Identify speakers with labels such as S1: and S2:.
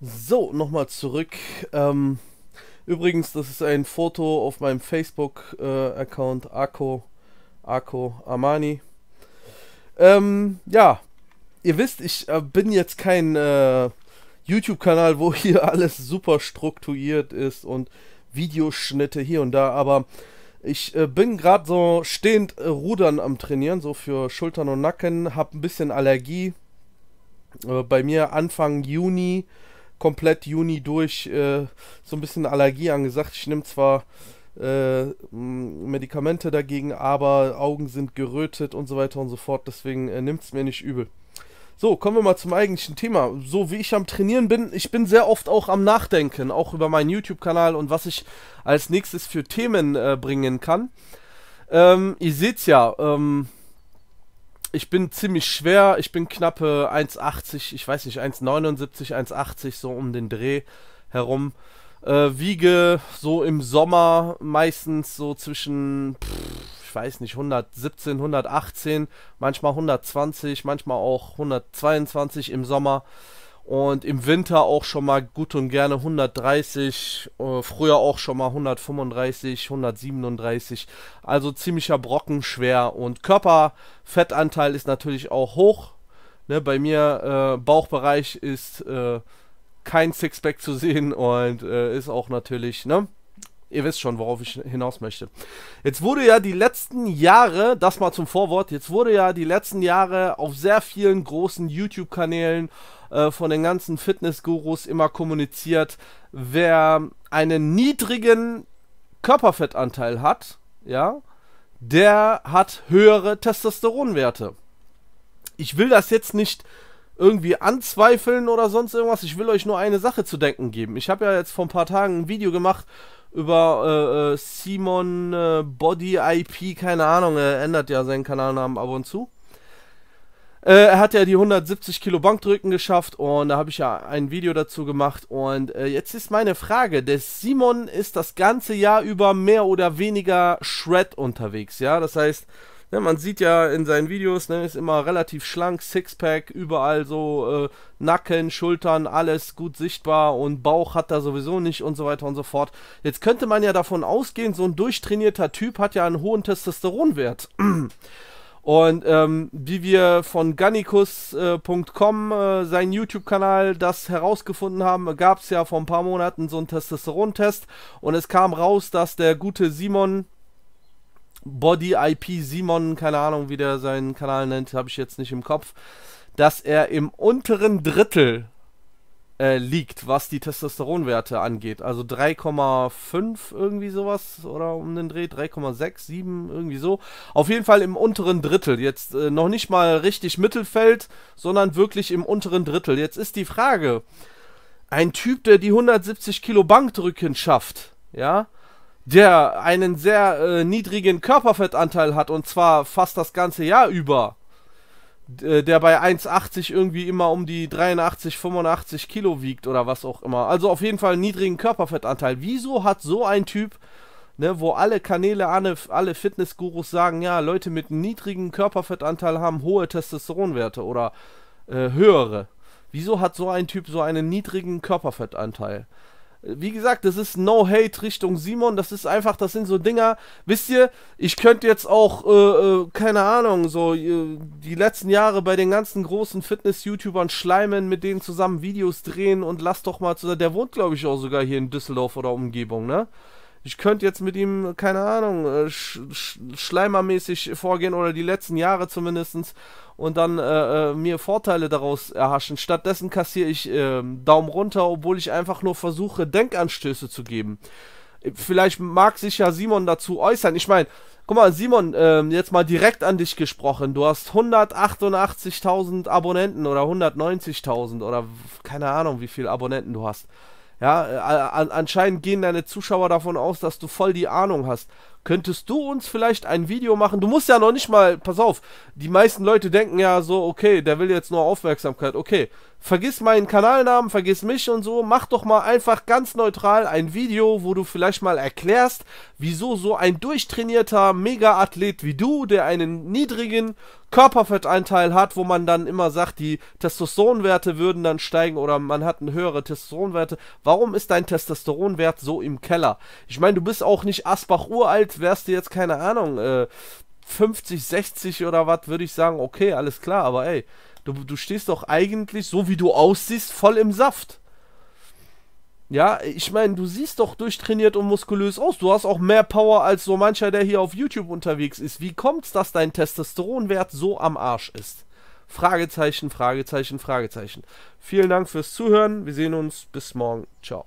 S1: So, nochmal zurück. Ähm, übrigens, das ist ein Foto auf meinem Facebook-Account äh, Akko, Akko Amani. Ähm, ja, ihr wisst, ich äh, bin jetzt kein äh, YouTube-Kanal, wo hier alles super strukturiert ist und Videoschnitte hier und da, aber ich äh, bin gerade so stehend äh, rudern am Trainieren, so für Schultern und Nacken, hab ein bisschen Allergie. Äh, bei mir Anfang Juni komplett Juni durch äh, so ein bisschen Allergie angesagt. Ich nehme zwar äh, Medikamente dagegen, aber Augen sind gerötet und so weiter und so fort. Deswegen äh, nimmt es mir nicht übel. So, kommen wir mal zum eigentlichen Thema. So wie ich am Trainieren bin, ich bin sehr oft auch am Nachdenken, auch über meinen YouTube-Kanal und was ich als nächstes für Themen äh, bringen kann. Ähm, ihr seht's ja, ähm, ich bin ziemlich schwer, ich bin knappe 1,80, ich weiß nicht, 1,79, 1,80, so um den Dreh herum. Äh, wiege so im Sommer meistens so zwischen, pff, ich weiß nicht, 117, 118, manchmal 120, manchmal auch 122 im Sommer und im Winter auch schon mal gut und gerne 130, äh, früher auch schon mal 135, 137, also ziemlicher Brocken schwer und Körperfettanteil ist natürlich auch hoch. Ne, bei mir äh, Bauchbereich ist äh, kein Sixpack zu sehen und äh, ist auch natürlich ne, Ihr wisst schon, worauf ich hinaus möchte. Jetzt wurde ja die letzten Jahre, das mal zum Vorwort, jetzt wurde ja die letzten Jahre auf sehr vielen großen YouTube-Kanälen äh, von den ganzen Fitness-Gurus immer kommuniziert, wer einen niedrigen Körperfettanteil hat, ja, der hat höhere Testosteronwerte. Ich will das jetzt nicht irgendwie anzweifeln oder sonst irgendwas. Ich will euch nur eine Sache zu denken geben. Ich habe ja jetzt vor ein paar Tagen ein Video gemacht, über äh, äh, Simon äh, Body IP, keine Ahnung, er ändert ja seinen Kanalnamen ab und zu. Äh, er hat ja die 170 Kilo Bankdrücken geschafft und da habe ich ja ein Video dazu gemacht. Und äh, jetzt ist meine Frage: Der Simon ist das ganze Jahr über mehr oder weniger Shred unterwegs, ja? Das heißt, Ne, man sieht ja in seinen Videos, ne, ist immer relativ schlank, Sixpack, überall so äh, Nacken, Schultern, alles gut sichtbar und Bauch hat er sowieso nicht und so weiter und so fort. Jetzt könnte man ja davon ausgehen, so ein durchtrainierter Typ hat ja einen hohen Testosteronwert. Und ähm, wie wir von Gannikus.com, äh, äh, seinen YouTube-Kanal, das herausgefunden haben, gab es ja vor ein paar Monaten so einen Testosterontest. Und es kam raus, dass der gute Simon, Body IP Simon, keine Ahnung, wie der seinen Kanal nennt, habe ich jetzt nicht im Kopf, dass er im unteren Drittel äh, liegt, was die Testosteronwerte angeht. Also 3,5 irgendwie sowas oder um den Dreh, 3,6, 7 irgendwie so. Auf jeden Fall im unteren Drittel. Jetzt äh, noch nicht mal richtig Mittelfeld, sondern wirklich im unteren Drittel. Jetzt ist die Frage, ein Typ, der die 170 Kilo Bankdrücken schafft, ja, der einen sehr äh, niedrigen Körperfettanteil hat und zwar fast das ganze Jahr über, äh, der bei 1,80 irgendwie immer um die 83, 85 Kilo wiegt oder was auch immer. Also auf jeden Fall einen niedrigen Körperfettanteil. Wieso hat so ein Typ, ne, wo alle Kanäle, alle, Fitnessgurus sagen, ja, Leute mit niedrigem Körperfettanteil haben hohe Testosteronwerte oder äh, höhere. Wieso hat so ein Typ so einen niedrigen Körperfettanteil? Wie gesagt, das ist No Hate Richtung Simon. Das ist einfach, das sind so Dinger. Wisst ihr, ich könnte jetzt auch, äh, äh, keine Ahnung, so äh, die letzten Jahre bei den ganzen großen Fitness-YouTubern schleimen, mit denen zusammen Videos drehen und lass doch mal zu. Der wohnt, glaube ich, auch sogar hier in Düsseldorf oder Umgebung, ne? Ich könnte jetzt mit ihm, keine Ahnung, äh, sch, sch schleimermäßig vorgehen oder die letzten Jahre zumindestens und dann äh, äh, mir Vorteile daraus erhaschen. Stattdessen kassiere ich äh, Daumen runter, obwohl ich einfach nur versuche, Denkanstöße zu geben. Vielleicht mag sich ja Simon dazu äußern. Ich meine, guck mal, Simon, ähm, jetzt mal direkt an dich gesprochen. Du hast 188.000 Abonnenten oder 190.000 oder keine Ahnung, wie viele Abonnenten du hast. Ja, äh, anscheinend gehen deine Zuschauer davon aus, dass du voll die Ahnung hast könntest du uns vielleicht ein Video machen? Du musst ja noch nicht mal, pass auf, die meisten Leute denken ja so, okay, der will jetzt nur Aufmerksamkeit, okay, vergiss meinen Kanalnamen, vergiss mich und so, mach doch mal einfach ganz neutral ein Video, wo du vielleicht mal erklärst, wieso so ein durchtrainierter Mega-Athlet wie du, der einen niedrigen Körperfettanteil hat, wo man dann immer sagt, die Testosteronwerte würden dann steigen oder man hat eine höhere Testosteronwerte. Warum ist dein Testosteronwert so im Keller? Ich meine, du bist auch nicht Asbach uralt, wärst du jetzt, keine Ahnung, äh, 50, 60 oder was, würde ich sagen, okay, alles klar, aber ey, du, du stehst doch eigentlich, so wie du aussiehst, voll im Saft. Ja, ich meine, du siehst doch durchtrainiert und muskulös aus. Du hast auch mehr Power als so mancher, der hier auf YouTube unterwegs ist. Wie kommt's, dass dein Testosteronwert so am Arsch ist? Fragezeichen, Fragezeichen, Fragezeichen. Vielen Dank fürs Zuhören. Wir sehen uns. Bis morgen. Ciao.